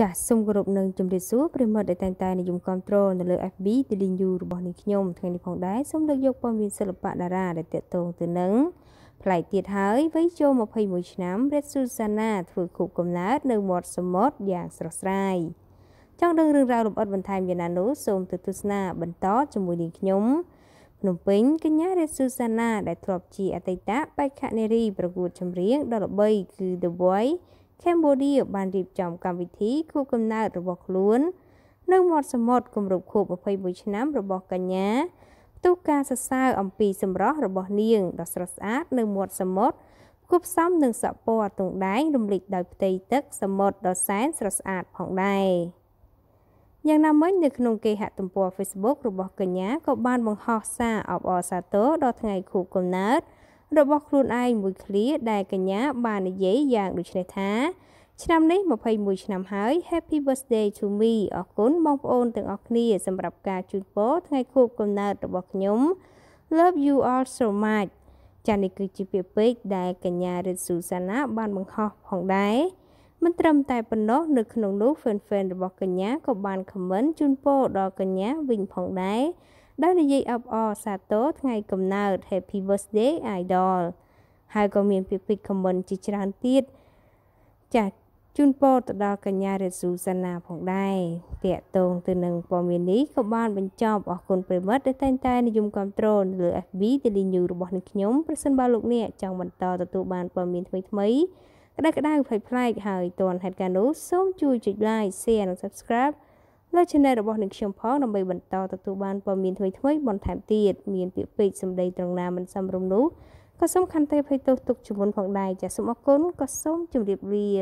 ចាសសូមគោរពនឹងជម្រាបសួរប្រិមត្តដែលតែងតែនិយមគ្រប់គ្រងនៅលើ FB ទីលីង U របស់នាងខ្ញុំថ្ងៃនេះផងដែរសូមលើកយកព័ត៌មានសិល្បៈតារាដែលតកតងទៅនឹងផ្លែកទៀតហើយវ័យចូល21ឆ្នាំរិទ្ធស៊ូសាណាធ្វើខូបកំណើតនៅមាត់សមុទ្រយ៉ាងស្រស់ស្រាយចង់ដឹងរឿងរ៉ាវលម្អិតបន្ថែមយ៉ាងណានោះសូមទៅទស្សនាបន្តជាមួយនាងខ្ញុំភ្នំពេញកញ្ញារិទ្ធស៊ូសាណាដែលធ្លាប់ជាអតីតបេក្ខនារីប្រកួតចម្រៀងដ៏ល្បីគឺ The Voice Cambodia បានរៀបចំកម្មវិធីខួបកំណើតរបស់ខ្លួន នៅមាត់សមុទ្រគម្រប់ខួប21ឆ្នាំរបស់កញ្ញាផ្ទុះការសរសើរអំពី សម្រស់របស់នាងដ៏ស្រស់ស្អាតនៅមាត់សមុទ្រគប់ផ្សំនឹងសពណ៌ទងដែងរំលេចដោយផ្ទៃទឹកសមុទ្រដ៏សែនស្រស់ស្អាតផងដែរយ៉ាងណាមិញនៅក្នុងគេហទំព័រ Facebook របស់កញ្ញាក៏បានបង្ហោះសារអបអរសាទរដល់ថ្ងៃខួបកំណើតរបស់របស់ខ្លួនឯងមួយឃ្លាដែលកញ្ញាបាននិយាយយ៉ាងដូចនេះថាឆ្នាំនេះ21ឆ្នាំហើយ Happy birthday to me អរគុណបងប្អូនទាំងអស់គ្នាសម្រាប់ការជូនពរថ្ងៃខួបកំណើតរបស់ខ្ញុំ Love you all so much ចានេះគឺជាពាក្យពេចន៍ដែលកញ្ញារិទ្ធសុសាណាបានបង្ហោះផងដែរមិនត្រឹមតែប៉ុណ្ណោះនៅក្នុងនោះ fan fan របស់កញ្ញាក៏បាន comment ជូនពរដល់កញ្ញាវិញផងដែរដោយនិយាយអបអរសាទរថ្ងៃកំណើត Happy Birthday Idol ហើយក៏មានពាក្យពេចន៍ comment ជាច្រើនទៀតចាស់ជូនពរទៅដល់កញ្ញារិទ្ធសុសាណាផងដែរតាកតងទៅនឹងព័ត៌មាននេះក៏បានបញ្ចប់អរគុណប្រិមិត្តដែលតែងតែនិយមគ្រប់គ្រងលើ FB Daily News របស់នឹងខ្ញុំប្រសិនបើលោកអ្នកចង់បន្តទទួលបានព័ត៌មានថ្មីៗក្តៅក្តៅផ្លេចផ្លែកហើយទាន់ហេតុការណ៍នោះសូមជួយចុច like share និង subscribe លើ channel របស់នឹងខ្ញុំផងដើម្បីបន្តទទួលបានព័ត៌មានថ្មីៗបន្ថែមទៀតមានពាក្យពេចន៍សម្ដីត្រង់ណាមិនសមរម្យនោះក៏សូមខន្តីអភ័យទោសទុកជំនុនផងដែរចាសសូមអរគុណក៏សូមជម្រាបលា